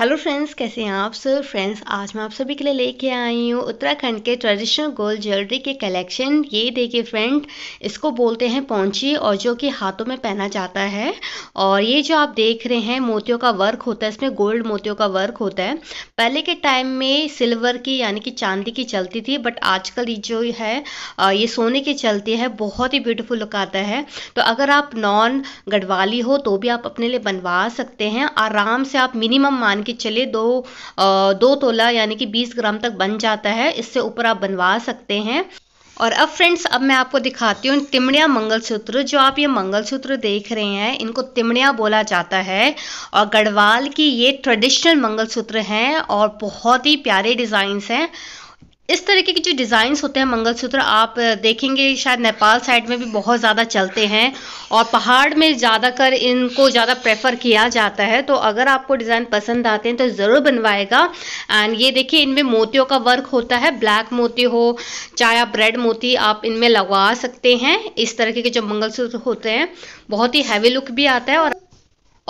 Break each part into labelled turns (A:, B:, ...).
A: hello friends कैसे हैं आप सब फ्रेंड्स आज मैं आप सभी के लिए लेके आई हूँ उत्तराखंड के ट्रेडिशनल गोल्ड ज्वेलरी के कलेक्शन ये देखिए फ्रेंड इसको बोलते हैं पौची और जो कि हाथों में पहना जाता है और ये जो आप देख रहे हैं मोतियों का वर्क होता है इसमें गोल्ड मोतियों का वर्क होता है पहले के टाइम में सिल्वर की यानी कि चांदी की चलती थी बट आजकल जो है ये सोने की चलती है बहुत ही ब्यूटीफुल लुक आता है तो अगर आप नॉन गढ़वाली हो तो भी आप अपने लिए बनवा सकते हैं आराम से आप मिनिमम मान के कि चले दो दो तोला यानी कि बीस ग्राम तक बन जाता है इससे ऊपर आप बनवा सकते हैं और अब फ्रेंड्स अब मैं आपको दिखाती हूँ तिमड़िया मंगलसूत्र जो आप ये मंगलसूत्र देख रहे हैं इनको तिमड़िया बोला जाता है और गढ़वाल की ये ट्रेडिशनल मंगलसूत्र हैं और बहुत ही प्यारे डिज़ाइंस हैं इस तरीके के जो डिज़ाइंस होते हैं मंगलसूत्र आप देखेंगे शायद नेपाल साइड में भी बहुत ज़्यादा चलते हैं और पहाड़ में ज़्यादातर इनको ज़्यादा प्रेफर किया जाता है तो अगर आपको डिज़ाइन पसंद आते हैं तो ज़रूर बनवाएगा एंड ये देखिए इनमें मोतियों का वर्क होता है ब्लैक मोती हो चाहे आप रेड मोती आप इनमें लगवा सकते हैं इस तरीके के जो मंगलसूत्र होते हैं बहुत ही हैवी लुक भी आता है और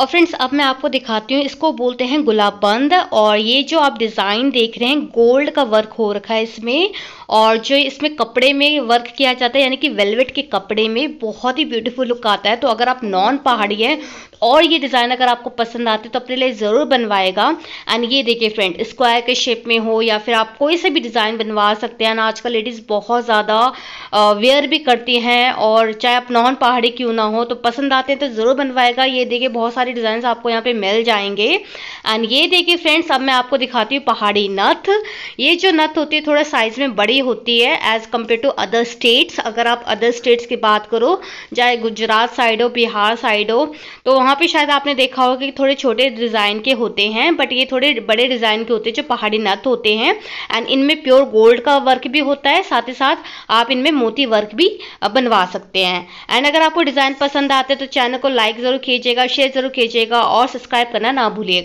A: और फ्रेंड्स अब मैं आपको दिखाती हूँ इसको बोलते हैं गुलाबबंद और ये जो आप डिज़ाइन देख रहे हैं गोल्ड का वर्क हो रखा है इसमें और जो इसमें कपड़े में वर्क किया जाता है यानी कि वेलवेट के कपड़े में बहुत ही ब्यूटीफुल लुक आता है तो अगर आप नॉन पहाड़ी हैं और ये डिज़ाइन अगर आपको पसंद आते तो अपने लिए ज़रूर बनवाएगा एंड ये देखिए फ्रेंड स्क्वायर के शेप में हो या फिर आप कोई से भी डिज़ाइन बनवा सकते हैं आजकल लेडीज़ बहुत ज़्यादा वेयर भी करती हैं और चाहे आप नॉन पहाड़ी क्यों ना हो तो पसंद आते हैं तो ज़रूर बनवाएगा ये देखिए बहुत सारे सारे डिज़ाइन आपको यहाँ पे मिल जाएंगे एंड ये देखिए फ्रेंड्स अब मैं आपको दिखाती हूँ पहाड़ी नथ ये जो नथ होती है थोड़ा साइज में बड़ी होती है as compare to other states अगर आप अदर स्टेट्स की बात करो चाहे गुजरात साइड हो बिहार साइड हो तो वहाँ पर शायद आपने देखा होगा कि थोड़े छोटे डिज़ाइन के होते हैं बट ये थोड़े बड़े डिज़ाइन के होते हैं जो पहाड़ी नथ होते हैं एंड इनमें प्योर गोल्ड का वर्क भी होता है साथ ही साथ आप इनमें मोती वर्क भी बनवा सकते हैं एंड अगर आपको डिज़ाइन पसंद आते हैं तो चैनल को लाइक ज़रूर कीजिएगा शेयर ज़रूर जरूर कीजिएगा और सब्सक्राइब करना ना भूलिएगा